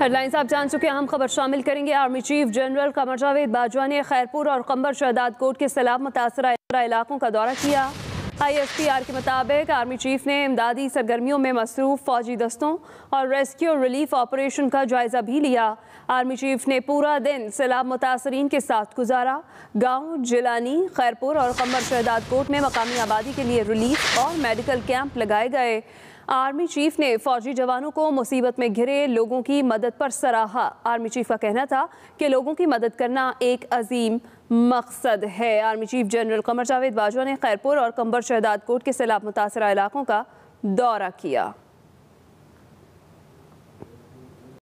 headlines आप जान चुके अहम खबर शामिल करेंगे army chief general Qamar Javed Bajwa ने खैरपुर और कम्बर शहदाद कोट के सैलाब मुतासर इलाकों का दौरा किया आर के मुताबिक आर्मी चीफ ने इमदादी सरगर्मियों में मसरूफ़ फौजी दस्तों और रेस्क्यू रिलीफ ऑपरेशन का जायज़ा भी लिया आर्मी चीफ ने पूरा दिन सैलाब मुतासरीन के साथ गुजारा गाँव जिलानी खैरपुर और कम्बर शहदाद कोट में मकामी आबादी के लिए रिलीफ और मेडिकल कैंप लगाए गए आर्मी चीफ ने फौजी जवानों को मुसीबत में घिरे लोगों की मदद पर सराहा आर्मी चीफ का कहना था कि लोगों की मदद करना एक अजीम मकसद है army chief general Qamar Javed Bajwa ने खैरपुर और कंबर शहदाद कोट के सैलाब मुतासर इलाकों का दौरा किया